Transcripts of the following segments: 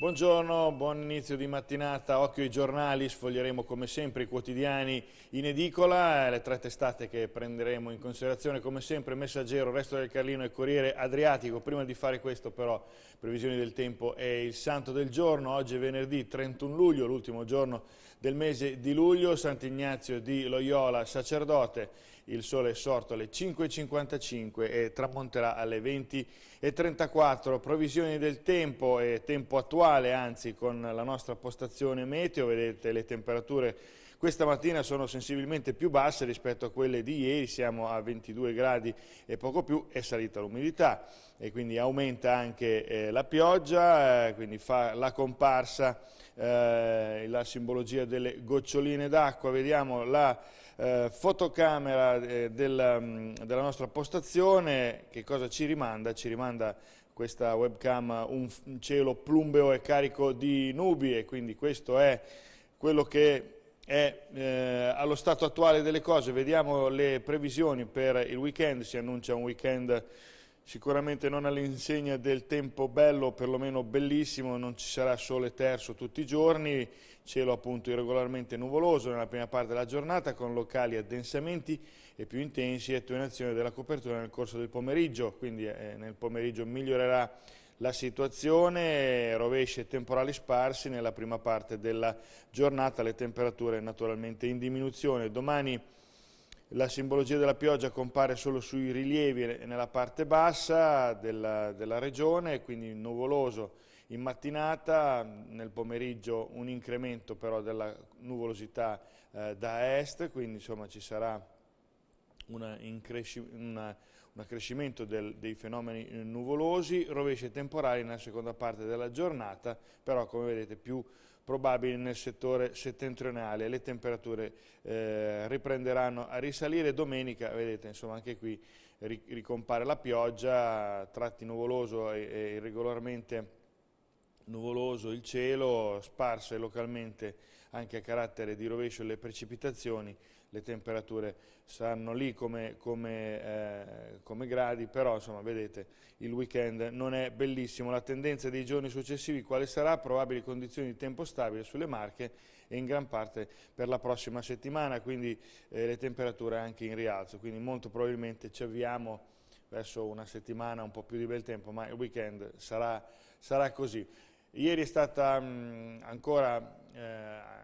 Buongiorno, buon inizio di mattinata, occhio ai giornali, sfoglieremo come sempre i quotidiani in edicola, le tre testate che prenderemo in considerazione come sempre Messaggero, Resto del Carlino e Corriere Adriatico, prima di fare questo però previsioni del tempo è il santo del giorno, oggi è venerdì 31 luglio, l'ultimo giorno del mese di luglio, Sant'Ignazio di Loyola, sacerdote, il sole è sorto alle 5.55 e tramonterà alle 20.34. Provisioni del tempo e tempo attuale, anzi con la nostra postazione meteo, vedete le temperature questa mattina sono sensibilmente più basse rispetto a quelle di ieri, siamo a 22 gradi e poco più, è salita l'umidità e quindi aumenta anche eh, la pioggia, eh, quindi fa la comparsa, eh, la simbologia delle goccioline d'acqua, vediamo la eh, fotocamera eh, della, mm, della nostra postazione, che cosa ci rimanda? Ci rimanda questa webcam un cielo plumbeo e carico di nubi e quindi questo è quello che è eh, allo stato attuale delle cose, vediamo le previsioni per il weekend, si annuncia un weekend sicuramente non all'insegna del tempo bello, perlomeno bellissimo, non ci sarà sole terzo tutti i giorni, cielo appunto irregolarmente nuvoloso nella prima parte della giornata con locali addensamenti e più intensi e attenuazione della copertura nel corso del pomeriggio, quindi eh, nel pomeriggio migliorerà la situazione, rovesci temporali sparsi nella prima parte della giornata, le temperature naturalmente in diminuzione. Domani la simbologia della pioggia compare solo sui rilievi nella parte bassa della, della regione, quindi nuvoloso in mattinata, nel pomeriggio un incremento però della nuvolosità eh, da est, quindi insomma ci sarà una, una, l'accrescimento dei fenomeni nuvolosi, rovesci temporali nella seconda parte della giornata, però come vedete più probabili nel settore settentrionale, le temperature eh, riprenderanno a risalire domenica, vedete insomma anche qui ricompare la pioggia, tratti nuvoloso e, e irregolarmente nuvoloso il cielo, sparse localmente anche a carattere di rovescio le precipitazioni, le temperature saranno lì come, come, eh, come gradi, però insomma vedete il weekend non è bellissimo, la tendenza dei giorni successivi quale sarà? Probabili condizioni di tempo stabile sulle Marche e in gran parte per la prossima settimana, quindi eh, le temperature anche in rialzo, quindi molto probabilmente ci avviamo verso una settimana un po' più di bel tempo, ma il weekend sarà, sarà così. Ieri è stata mh, mm, ancora eh,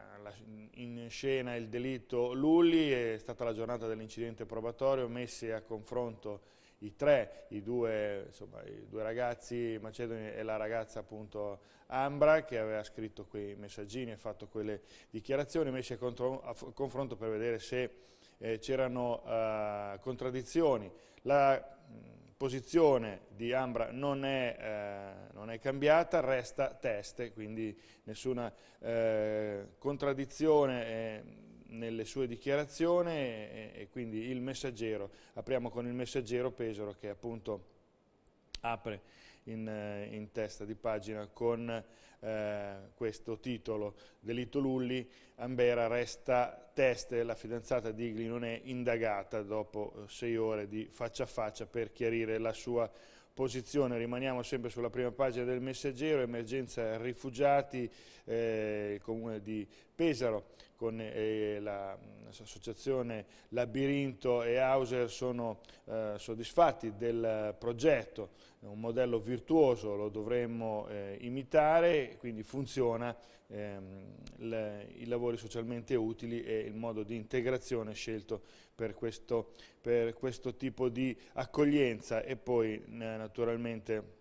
in scena il delitto Lulli, è stata la giornata dell'incidente probatorio, messi a confronto i tre, i due, insomma, i due ragazzi, Macedoni e la ragazza appunto Ambra, che aveva scritto quei messaggini e fatto quelle dichiarazioni, messi a, a confronto per vedere se eh, c'erano eh, contraddizioni. La, mh, mm, posizione di Ambra non è, eh, non è cambiata, resta teste, quindi nessuna eh, contraddizione eh, nelle sue dichiarazioni e, e, quindi il messaggero, apriamo con il messaggero Pesaro che appunto apre in, eh, in testa di pagina con eh, questo titolo, delitto Lulli, Ambera resta teste, la fidanzata di Igli non è indagata dopo eh, sei ore di faccia a faccia per chiarire la sua posizione, rimaniamo sempre sulla prima pagina del messaggero, emergenza rifugiati, eh, il comune di Pesaro con eh, mm, l'associazione la, Labirinto e Hauser sono eh, soddisfatti del progetto, è un modello virtuoso, lo dovremmo eh, imitare, quindi funziona ehm, le, i lavori socialmente utili e il modo di integrazione scelto per questo, per questo tipo di accoglienza e poi naturalmente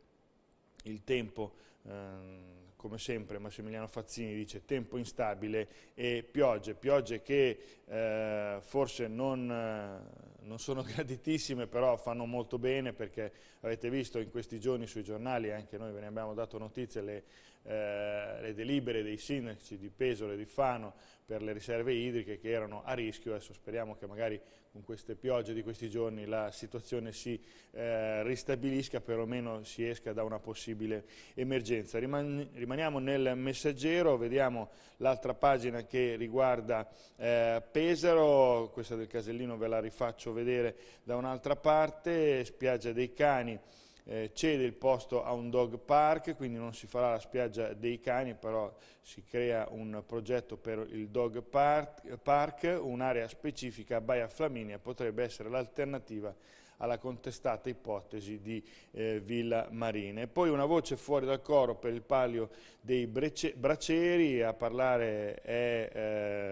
il tempo ehm, come sempre Massimiliano Fazzini dice tempo instabile e piogge, piogge che eh, forse non, eh, non, sono graditissime però fanno molto bene perché avete visto in questi giorni sui giornali, anche noi ve ne abbiamo dato notizie, le eh, le delibere dei sindaci di Pesole e di Fano per le riserve idriche che erano a rischio, adesso speriamo che magari con queste piogge di questi giorni la situazione si eh, ristabilisca, perlomeno si esca da una possibile emergenza. Riman rimaniamo nel messaggero, vediamo l'altra pagina che riguarda eh, Pesaro, questa del casellino ve la rifaccio vedere da un'altra parte, spiaggia dei cani, eh, cede il posto a un dog park, quindi non si farà la spiaggia dei cani, però si crea un progetto per il dog park, park un'area specifica a Baia Flaminia potrebbe essere l'alternativa alla contestata ipotesi di eh, Villa E Poi una voce fuori dal coro per il palio dei braceri, a parlare è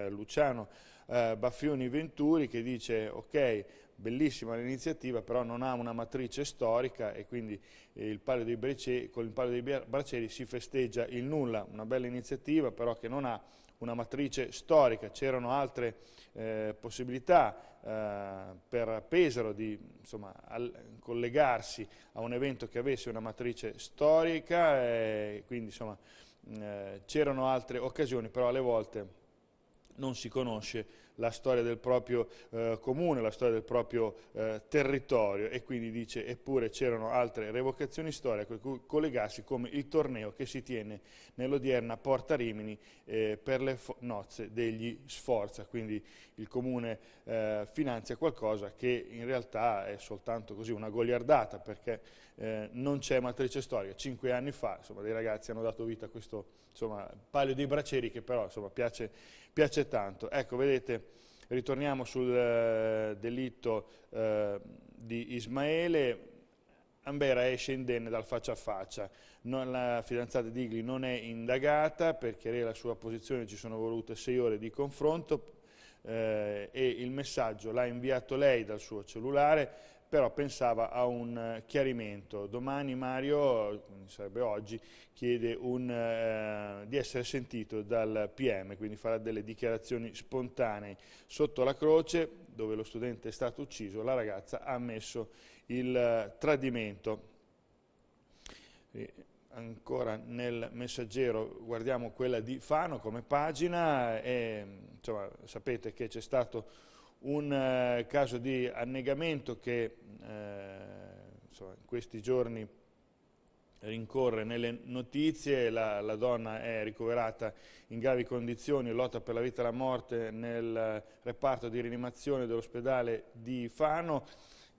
eh, Luciano eh, Baffioni Venturi che dice ok bellissima l'iniziativa, però non ha una matrice storica e quindi eh, il palio dei Braceri, con il Palio dei Braceri si festeggia il nulla, una bella iniziativa però che non ha una matrice storica, c'erano altre eh, possibilità eh, per Pesaro di insomma, al, collegarsi a un evento che avesse una matrice storica, e eh, quindi insomma eh, c'erano altre occasioni, però alle volte non si conosce la storia del proprio eh, comune, la storia del proprio eh, territorio e quindi dice eppure c'erano altre revocazioni storiche a cui collegarsi come il torneo che si tiene nell'odierna Porta Rimini eh, per le nozze degli Sforza, quindi il comune eh, finanzia qualcosa che in realtà è soltanto così una goliardata perché eh, non c'è matrice storica, cinque anni fa insomma, dei ragazzi hanno dato vita a questo insomma, palio dei braceri che però insomma, piace, piace, tanto. Ecco, vedete, ritorniamo sul uh, delitto uh, di Ismaele, Ambera esce indenne dal faccia a faccia, non, la fidanzata di Igli non è indagata, per chiarire la sua posizione ci sono volute sei ore di confronto eh, e il messaggio l'ha inviato lei dal suo cellulare, però pensava a un eh, chiarimento. Domani Mario, sarebbe oggi, chiede un, eh, di essere sentito dal PM, quindi farà delle dichiarazioni spontanee. Sotto la croce, dove lo studente è stato ucciso, la ragazza ha ammesso il eh, tradimento. E ancora nel messaggero guardiamo quella di Fano come pagina e insomma, sapete che c'è stato un eh, caso di annegamento che eh, insomma, in questi giorni rincorre nelle notizie, la, la, donna è ricoverata in gravi condizioni, lotta per la vita e la morte nel reparto di rianimazione dell'ospedale di Fano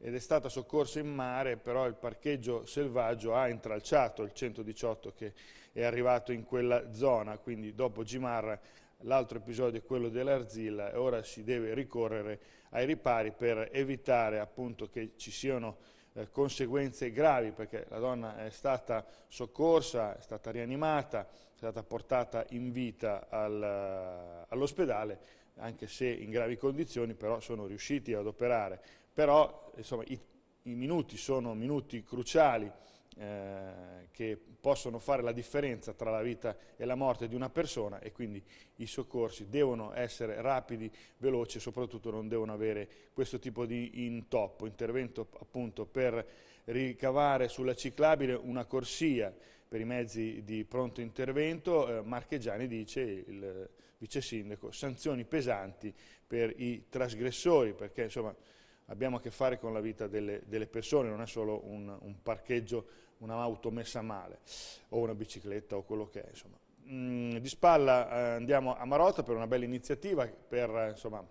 ed è stata soccorsa in mare, però il parcheggio selvaggio ha intralciato il 118 che è arrivato in quella zona, quindi dopo Gimarra l'altro episodio è quello dell'Arzilla e ora si deve ricorrere ai ripari per evitare appunto che ci siano eh, conseguenze gravi perché la donna è stata soccorsa, è stata rianimata, è stata portata in vita al, eh, all'ospedale anche se in gravi condizioni però sono riusciti ad operare però insomma i, i minuti sono minuti cruciali eh, che possono fare la differenza tra la vita e la morte di una persona e quindi i soccorsi devono essere rapidi, veloci e soprattutto non devono avere questo tipo di intoppo, intervento appunto per ricavare sulla ciclabile una corsia per i mezzi di pronto intervento, eh, Marchegiani dice il vice sindaco, sanzioni pesanti per i trasgressori perché insomma abbiamo a che fare con la vita delle, delle persone, non è solo un, un parcheggio un'auto messa male o una bicicletta o quello che è. Insomma. Mm, di spalla eh, andiamo a Marotta per una bella iniziativa per eh, insomma,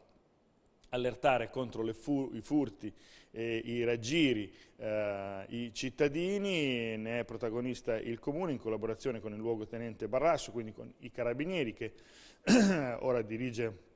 allertare contro fu i furti, e i raggiri, eh, i cittadini, ne è protagonista il Comune in collaborazione con il luogotenente Barrasso, quindi con i carabinieri che ora dirige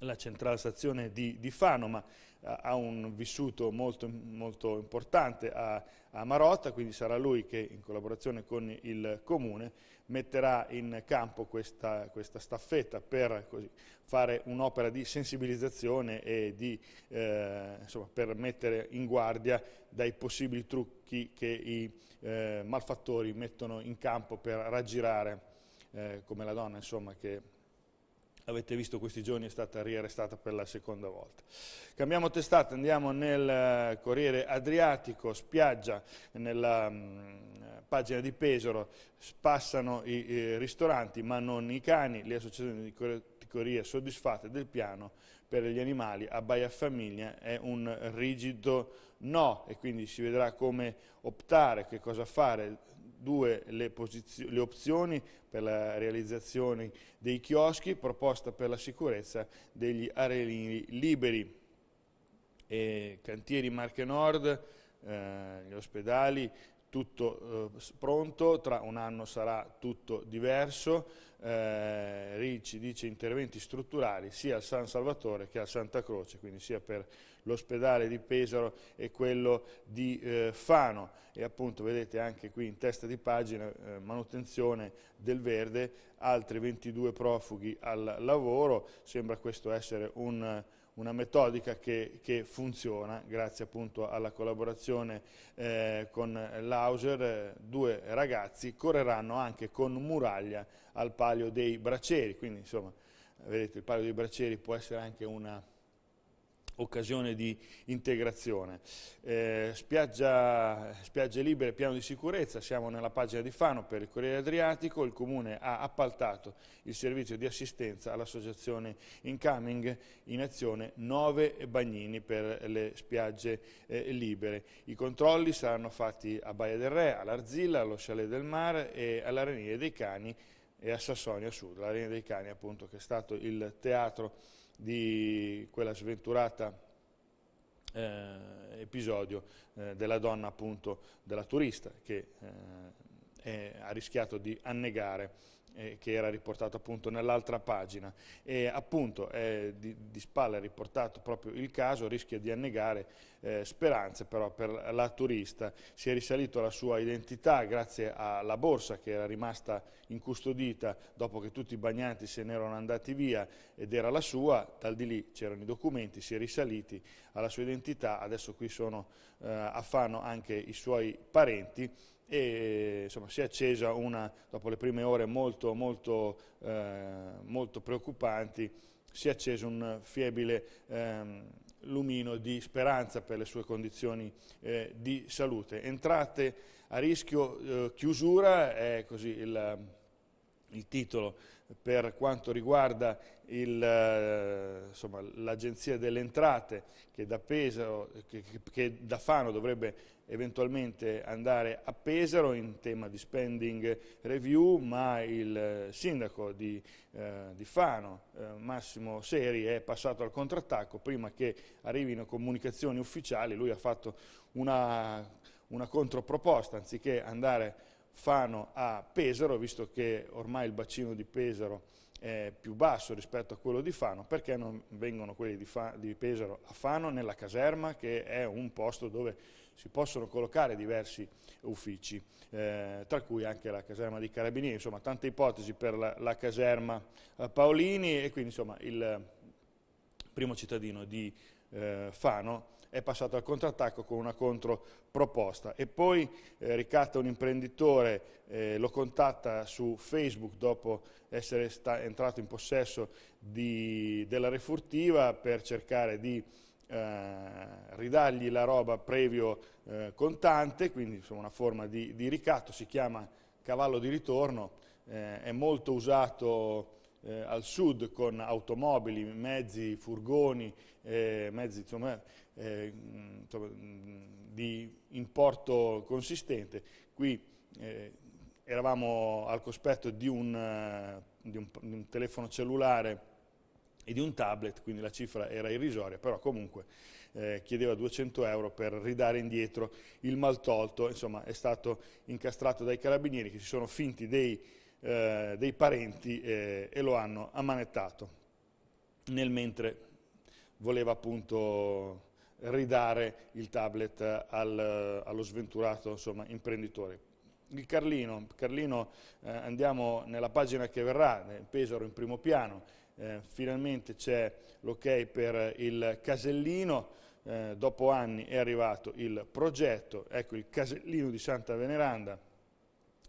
la centrale stazione di, di Fano, ma eh, ha un vissuto molto, molto importante a, a, Marotta, quindi sarà lui che in collaborazione con il Comune metterà in campo questa, questa staffetta per così, fare un'opera di sensibilizzazione e di, eh, insomma, per mettere in guardia dai possibili trucchi che i eh, malfattori mettono in campo per raggirare, eh, come la donna insomma, che avete visto questi giorni, è stata riarrestata per la seconda volta. Cambiamo testata, andiamo nel eh, Corriere Adriatico, spiaggia, nella mh, mm, pagina di Pesaro, spassano i, i ristoranti ma non i cani, le associazioni di categoria soddisfatte del piano per gli animali a Baia Famiglia è un rigido no e quindi si vedrà come optare, che cosa fare, due le, le, opzioni per la realizzazione dei chioschi, proposta per la sicurezza degli arelini liberi. E cantieri Marche Nord, eh, gli ospedali, tutto eh, pronto, tra un anno sarà tutto diverso. Eh, Ricci dice interventi strutturali sia al San Salvatore che a Santa Croce, quindi sia per l'ospedale di Pesaro e quello di eh, Fano e appunto vedete anche qui in testa di pagina eh, manutenzione del verde, altri 22 profughi al lavoro, sembra questo essere un una metodica che, che, funziona grazie appunto alla collaborazione eh, con l'Auser, due ragazzi correranno anche con muraglia al palio dei braceri, quindi insomma vedete il palio dei braceri può essere anche una occasione di integrazione. Eh, spiaggia, spiagge libere, piano di sicurezza, siamo nella pagina di Fano per il Corriere Adriatico, il Comune ha appaltato il servizio di assistenza all'associazione Incoming in azione 9 bagnini per le spiagge eh, libere. I controlli saranno fatti a Baia del Re, all'Arzilla, allo Chalet del Mar e all'Arenia dei Cani e a Sassonia Sud, l'Arena dei Cani appunto che è stato il teatro di quella sventurata eh, episodio eh, della donna appunto della turista che eh, è, ha rischiato di annegare eh, che era riportato appunto nell'altra pagina e appunto eh, di, di spalla è riportato proprio il caso, rischia di annegare eh, speranze però per la turista, si è risalito alla sua identità grazie alla borsa che era rimasta incustodita dopo che tutti i bagnanti se ne erano andati via ed era la sua, dal di lì c'erano i documenti, si è risaliti alla sua identità, adesso qui sono eh, a Fano anche i suoi parenti e insomma, si è accesa una, dopo le prime ore molto, molto, eh, molto preoccupanti, si è acceso un fiebile ehm, lumino di speranza per le sue condizioni eh, di salute. Entrate a rischio eh, chiusura, è così il, il titolo per quanto riguarda eh, l'Agenzia delle Entrate che da, Pesaro, che, che da, Fano dovrebbe eventualmente andare a Pesaro in tema di spending review, ma il eh, sindaco di, eh, di Fano, eh, Massimo Seri, è passato al contrattacco prima che arrivino comunicazioni ufficiali, lui ha fatto una, una controproposta, anziché andare a Fano a Pesaro, visto che ormai il bacino di Pesaro è più basso rispetto a quello di Fano, perché non vengono quelli di, Fa, di Pesaro a Fano nella caserma, che è un posto dove si possono collocare diversi uffici, eh, tra cui anche la caserma dei Carabinieri, insomma tante ipotesi per la, la caserma eh, Paolini e quindi insomma il primo cittadino di eh, Fano è passato al contrattacco con una controproposta e poi eh, ricatta un imprenditore, eh, lo contatta su Facebook dopo essere entrato in possesso di, della refurtiva per cercare di eh, ridargli la roba previo eh, contante, quindi insomma, una forma di, di, ricatto, si chiama cavallo di ritorno, eh, è molto usato eh, al sud con automobili, mezzi, furgoni, eh, mezzi insomma, eh, insomma, di importo consistente. Qui eh, eravamo al cospetto di un, eh, di, un, di un, telefono cellulare e di un tablet, quindi la cifra era irrisoria, però comunque eh, chiedeva 200 euro per ridare indietro il maltolto, insomma è stato incastrato dai carabinieri che si sono finti dei eh, dei parenti eh, e lo hanno ammanettato nel mentre voleva appunto ridare il tablet al, allo sventurato insomma, imprenditore. Il Carlino, Carlino eh, andiamo nella pagina che verrà, Pesaro in primo piano, eh, finalmente c'è l'ok per il Casellino, eh, dopo anni è arrivato il progetto, ecco il Casellino di Santa Veneranda,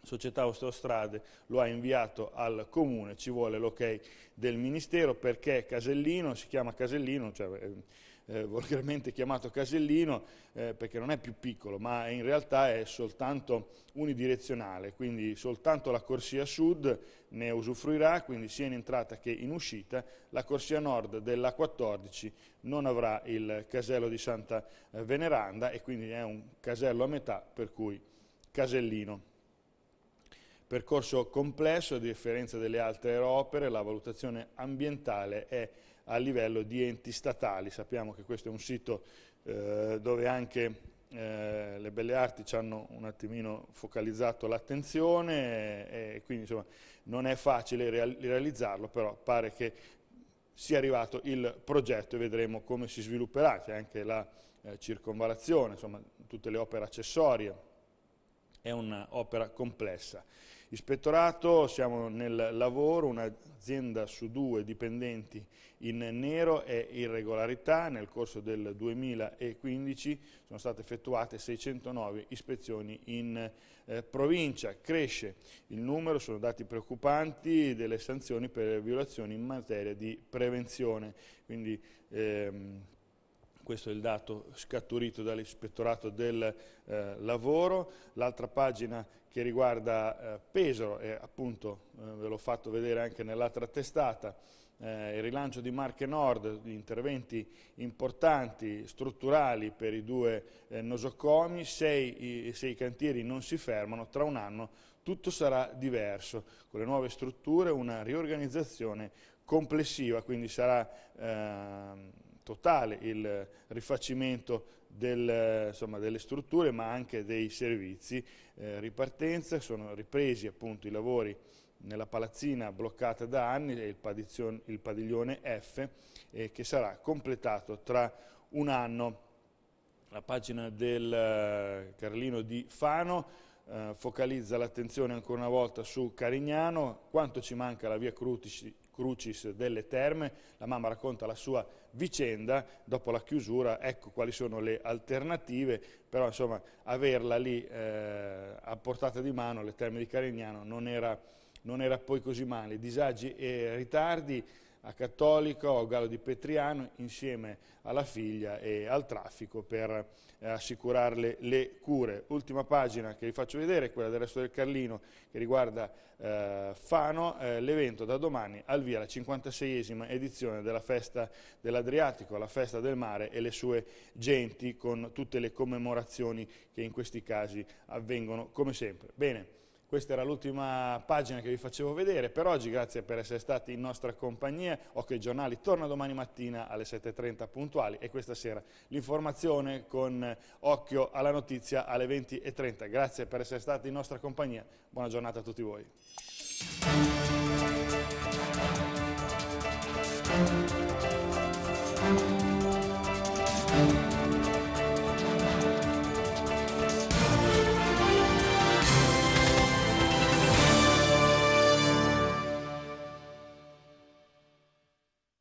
Società Autostrade lo ha inviato al comune, ci vuole l'ok del Ministero perché Casellino, si chiama Casellino, cioè, eh, eh, volgarmente chiamato Casellino eh, perché non è più piccolo ma in realtà è soltanto unidirezionale quindi soltanto la corsia sud ne usufruirà quindi sia in entrata che in uscita la corsia nord della 14 non avrà il casello di Santa eh, Veneranda e quindi è un casello a metà per cui Casellino Percorso complesso, a differenza delle altre opere, la valutazione ambientale è a livello di enti statali. Sappiamo che questo è un sito eh, dove anche eh, le belle arti ci hanno un attimino focalizzato l'attenzione e, eh, e, quindi insomma, non è facile real realizzarlo, però pare che sia arrivato il progetto e vedremo come si svilupperà, c'è anche la eh, circonvalazione, insomma tutte le opere accessorie, è un'opera complessa. Ispettorato, siamo nel lavoro, un'azienda su due dipendenti in nero e irregolarità, nel corso del 2015 sono state effettuate 609 ispezioni in eh, provincia, cresce il numero, sono dati preoccupanti delle sanzioni per violazioni in materia di prevenzione, quindi ehm, questo è il dato scatturito dall'ispettorato del eh, lavoro, l'altra pagina che riguarda eh, Pesaro, e appunto eh, ve l'ho fatto vedere anche nell'altra testata, eh, il rilancio di Marche Nord, gli interventi importanti, strutturali per i due eh, nosocomi, sei, i, se i cantieri non si fermano, tra un anno tutto sarà diverso, con le nuove strutture una riorganizzazione complessiva, quindi sarà Eh, totale il rifacimento del, insomma, delle strutture ma anche dei servizi. Eh, ripartenza, sono ripresi appunto i lavori nella palazzina bloccata da anni, il, il padiglione F, eh, che sarà completato tra un anno. La pagina del eh, Carlino di Fano eh, focalizza l'attenzione ancora una volta su Carignano, quanto ci manca la via Crutici, Crucis delle Terme, la mamma racconta la sua vicenda, dopo la chiusura ecco quali sono le alternative, però insomma averla lì eh, a portata di mano, le terme di Carignano, non era, non era poi così male. Disagi e ritardi a Cattolica a Gallo di Petriano insieme alla figlia e al traffico per eh, assicurarle le cure. Ultima pagina che vi faccio vedere è quella del resto del Carlino che riguarda eh, Fano, eh, l'evento da domani al via la 56esima edizione della festa dell'Adriatico, la festa del mare e le sue genti con tutte le commemorazioni che in questi casi avvengono come sempre. Bene. Questa era l'ultima pagina che vi facevo vedere. Per oggi grazie per essere stati in nostra compagnia. Occhio ai giornali torna domani mattina alle 7.30 puntuali e questa sera l'informazione con Occhio alla notizia alle 20.30. Grazie per essere stati in nostra compagnia. Buona giornata a tutti voi.